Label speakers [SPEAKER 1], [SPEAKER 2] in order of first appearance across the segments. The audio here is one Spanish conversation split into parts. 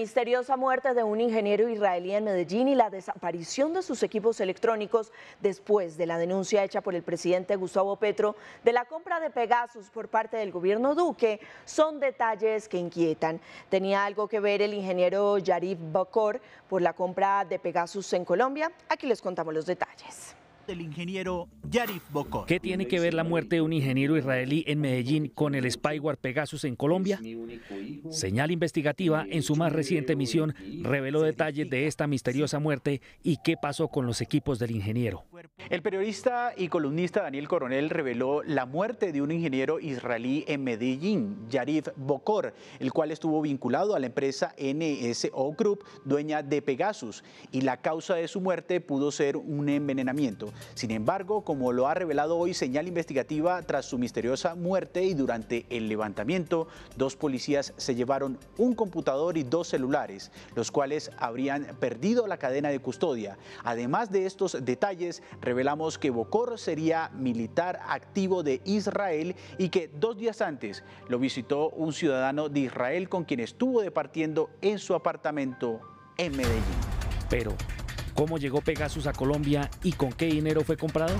[SPEAKER 1] Misteriosa muerte de un ingeniero israelí en Medellín y la desaparición de sus equipos electrónicos después de la denuncia hecha por el presidente Gustavo Petro de la compra de Pegasus por parte del gobierno Duque son detalles que inquietan. Tenía algo que ver el ingeniero Yarif Bokor por la compra de Pegasus en Colombia. Aquí les contamos los detalles
[SPEAKER 2] el ingeniero
[SPEAKER 3] Yarif Bokor. ¿Qué tiene que ver la muerte de un ingeniero israelí en Medellín con el spyware Pegasus en Colombia? Señal investigativa en su más reciente misión reveló detalles de esta misteriosa muerte y qué pasó con los equipos del ingeniero.
[SPEAKER 2] El periodista y columnista Daniel Coronel reveló la muerte de un ingeniero israelí en Medellín, Yarif Bokor, el cual estuvo vinculado a la empresa NSO Group, dueña de Pegasus, y la causa de su muerte pudo ser un envenenamiento. Sin embargo, como lo ha revelado hoy señal investigativa tras su misteriosa muerte y durante el levantamiento, dos policías se llevaron un computador y dos celulares, los cuales habrían perdido la cadena de custodia. Además de estos detalles, revelamos que Bocor sería militar activo de Israel y que dos días antes lo visitó un ciudadano de Israel con quien estuvo departiendo en su apartamento en Medellín.
[SPEAKER 3] Pero, ¿cómo llegó Pegasus a Colombia
[SPEAKER 4] y con qué dinero fue comprado?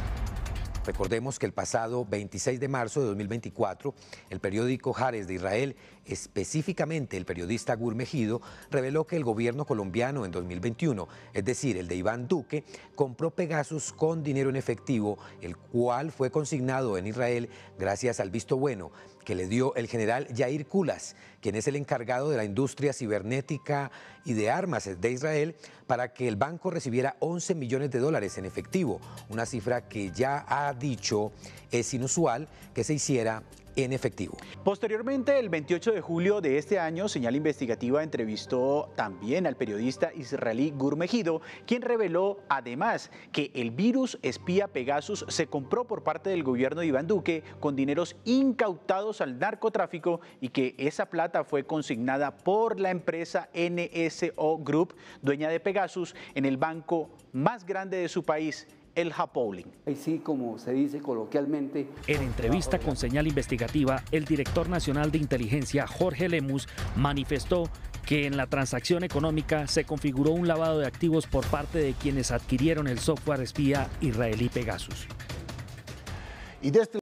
[SPEAKER 4] Recordemos que el pasado 26 de marzo de 2024, el periódico Jares de Israel, específicamente el periodista Gur Mejido, reveló que el gobierno colombiano en 2021, es decir, el de Iván Duque, compró Pegasus con dinero en efectivo, el cual fue consignado en Israel gracias al visto bueno que le dio el general Yair Kulas, quien es el encargado de la industria cibernética y de armas de Israel, para que el banco recibiera 11 millones de dólares en efectivo, una cifra que ya ha dicho es inusual que se hiciera
[SPEAKER 2] en efectivo. Posteriormente, el 28 de julio de este año, Señal Investigativa entrevistó también al periodista israelí Gurmejido, quien reveló además que el virus espía Pegasus se compró por parte del gobierno de Iván Duque con dineros incautados al narcotráfico y que esa plata fue consignada por la empresa NSO Group, dueña de Pegasus, en el banco más grande de su país, el Hapowling. Y como se dice coloquialmente.
[SPEAKER 3] En entrevista con señal investigativa, el director nacional de inteligencia, Jorge Lemus, manifestó que en la transacción económica se configuró un lavado de activos por parte de quienes adquirieron el software espía israelí Pegasus. Y desde este